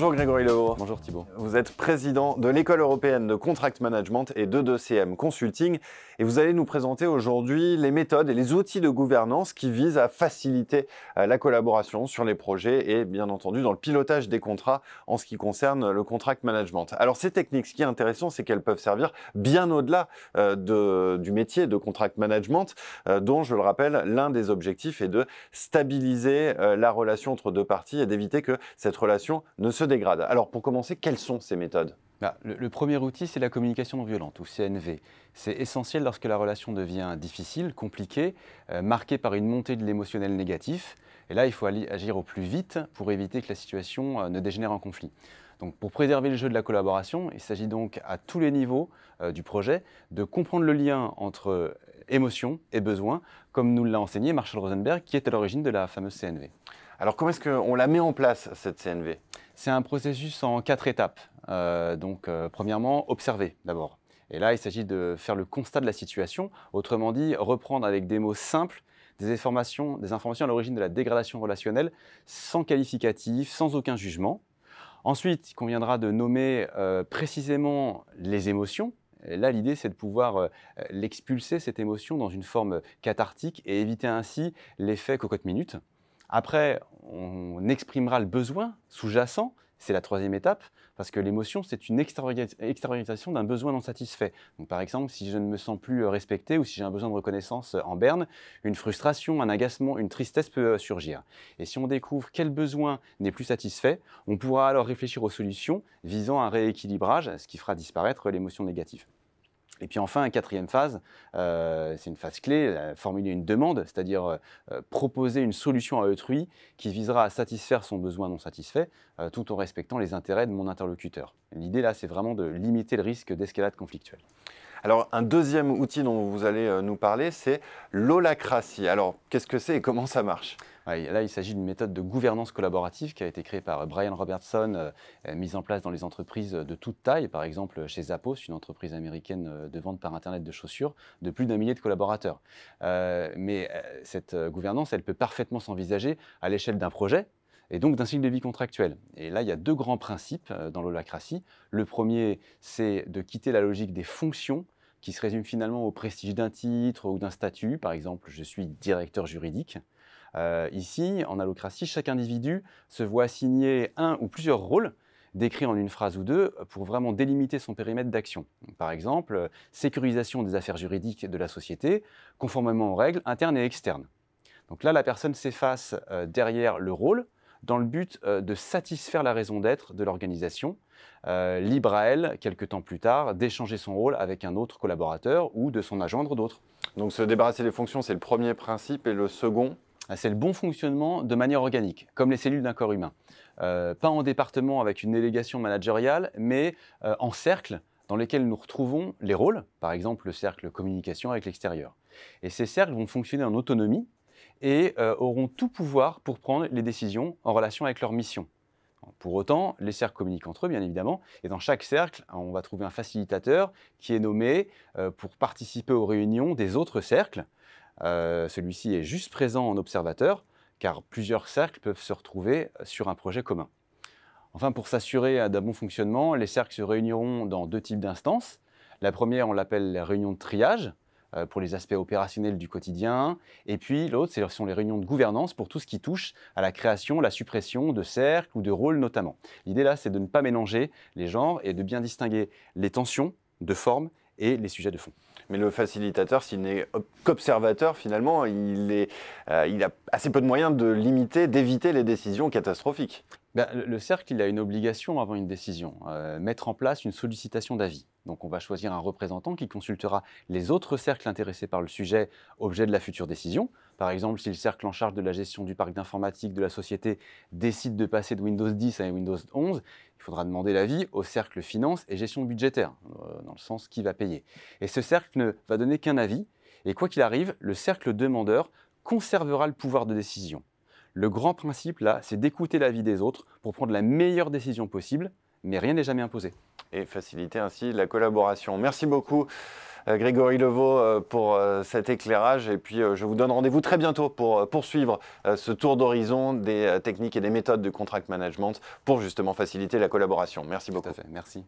Bonjour Grégory Levaux. Bonjour Thibault. Vous êtes président de l'école européenne de contract management et de 2CM Consulting et vous allez nous présenter aujourd'hui les méthodes et les outils de gouvernance qui visent à faciliter euh, la collaboration sur les projets et bien entendu dans le pilotage des contrats en ce qui concerne le contract management. Alors ces techniques, ce qui est intéressant, c'est qu'elles peuvent servir bien au-delà euh, du métier de contract management euh, dont je le rappelle, l'un des objectifs est de stabiliser la relation entre deux parties et d'éviter que cette relation ne se alors pour commencer, quelles sont ces méthodes bah, le, premier outil, c'est la communication non violente, ou CNV. C'est essentiel lorsque la relation devient difficile, compliquée, euh, marquée par une montée de l'émotionnel négatif. Et là, il faut agir au plus vite pour éviter que la situation euh, ne dégénère en conflit. Donc, pour préserver le jeu de la collaboration, il s'agit donc à tous les niveaux euh, du projet de comprendre le lien entre émotion et besoin, comme nous l'a enseigné Marshall Rosenberg, qui est à l'origine de la fameuse CNV. Alors, comment est-ce qu'on la met en place, cette CNV c'est un processus en quatre étapes. Euh, donc, euh, premièrement, observer d'abord. Et là, il s'agit de faire le constat de la situation, autrement dit, reprendre avec des mots simples des informations, des informations à l'origine de la dégradation relationnelle, sans qualificatif, sans aucun jugement. Ensuite, il conviendra de nommer euh, précisément les émotions. là, l'idée, c'est de pouvoir l'expulser, cette émotion, dans une forme cathartique et éviter ainsi l'effet cocotte-minute. Après, on exprimera le besoin sous-jacent, c'est la troisième étape, parce que l'émotion, c'est une extériorisation d'un besoin non satisfait. par exemple, si je ne me sens plus euh, respecté ou si j'ai un besoin de reconnaissance euh, en berne, une frustration, un agacement, une tristesse peut euh, surgir. Et si on découvre quel besoin n'est plus satisfait, on pourra alors réfléchir aux solutions visant un rééquilibrage, ce qui fera disparaître l'émotion négative. Et puis enfin, quatrième phase, euh, c'est une phase clé, formuler une demande, c'est-à-dire euh, proposer une solution à autrui qui visera à satisfaire son besoin non satisfait, euh, tout en respectant les intérêts de mon interlocuteur. L'idée là, c'est vraiment de limiter le risque d'escalade conflictuelle. Alors, un deuxième outil dont vous allez euh, nous parler, c'est l'olacracy. Alors, qu'est-ce que c'est et comment ça marche Là, il s'agit d'une méthode de gouvernance collaborative qui a été créée par Brian Robertson, euh, mise en place dans les entreprises de toute taille, par exemple chez Zappos, une entreprise américaine euh, de vente par Internet de chaussures, de plus d'un millier de collaborateurs. mais cette gouvernance, elle peut parfaitement s'envisager à l'échelle d'un projet, et donc d'un cycle de vie contractuel. Et là, il y a deux grands principes euh, dans l'holacratie. Le premier, c'est de quitter la logique des fonctions qui se résume finalement au prestige d'un titre ou d'un statut. Par exemple, je suis directeur juridique. Euh, ici, en allocratie, chaque individu se voit assigner un ou plusieurs rôles décrits en une phrase ou deux pour vraiment délimiter son périmètre d'action. Par exemple, sécurisation des affaires juridiques de la société, conformément aux règles internes et externes. Donc là, la personne s'efface euh, derrière le rôle dans le but euh, de satisfaire la raison d'être de l'organisation, euh, libre à elle, quelques temps plus tard, d'échanger son rôle avec un autre collaborateur ou de s'en agendre d'autres. Donc se débarrasser des fonctions, c'est le premier principe, et le second ah, c'est le bon fonctionnement de manière organique, comme les cellules d'un corps humain. Euh, pas en département avec une délégation managériale, mais en cercle dans lesquels nous retrouvons les rôles, par exemple le cercle communication avec l'extérieur. Et ces cercles vont fonctionner en autonomie, et euh, auront tout pouvoir pour prendre les décisions en relation avec leur mission. Pour autant, les cercles communiquent entre eux, bien évidemment, et dans chaque cercle, on va trouver un facilitateur qui est nommé euh, pour participer aux réunions des autres cercles. Euh, celui-ci est juste présent en observateur, car plusieurs cercles peuvent se retrouver sur un projet commun. Enfin, pour s'assurer d'un bon fonctionnement, les cercles se réuniront dans deux types d'instances. La première, on l'appelle la réunion de triage, euh, pour les aspects opérationnels du quotidien. Et puis l'autre, ce sont les réunions de gouvernance pour tout ce qui touche à la création, la suppression de cercles ou de rôles notamment. L'idée là, c'est de ne pas mélanger les genres et de bien distinguer les tensions de forme et les sujets de fond. Mais le facilitateur, s'il n'est qu'observateur, finalement, euh, il, a assez peu de moyens de limiter, d'éviter les décisions catastrophiques. Ben, le cercle, il a une obligation avant une décision, euh, mettre en place une sollicitation d'avis. Donc on va choisir un représentant qui consultera les autres cercles intéressés par le sujet, objet de la future décision. Par exemple, si le cercle en charge de la gestion du parc d'informatique de la société décide de passer de Windows 10 à Windows 11, il faudra demander l'avis au cercle finance et gestion budgétaire, euh, dans le sens qui va payer. Et ce cercle ne va donner qu'un avis, et quoi qu'il arrive, le cercle demandeur conservera le pouvoir de décision. Le grand principe là, c'est d'écouter l'avis des autres pour prendre la meilleure décision possible, mais rien n'est jamais imposé et faciliter ainsi la collaboration. Merci beaucoup. Euh, Grégory Levaux euh, pour euh, cet éclairage. Et puis, je vous donne rendez-vous très bientôt pour poursuivre ce tour d'horizon des techniques et des méthodes de contract management pour justement faciliter la collaboration. Merci beaucoup. Tout à fait. Merci.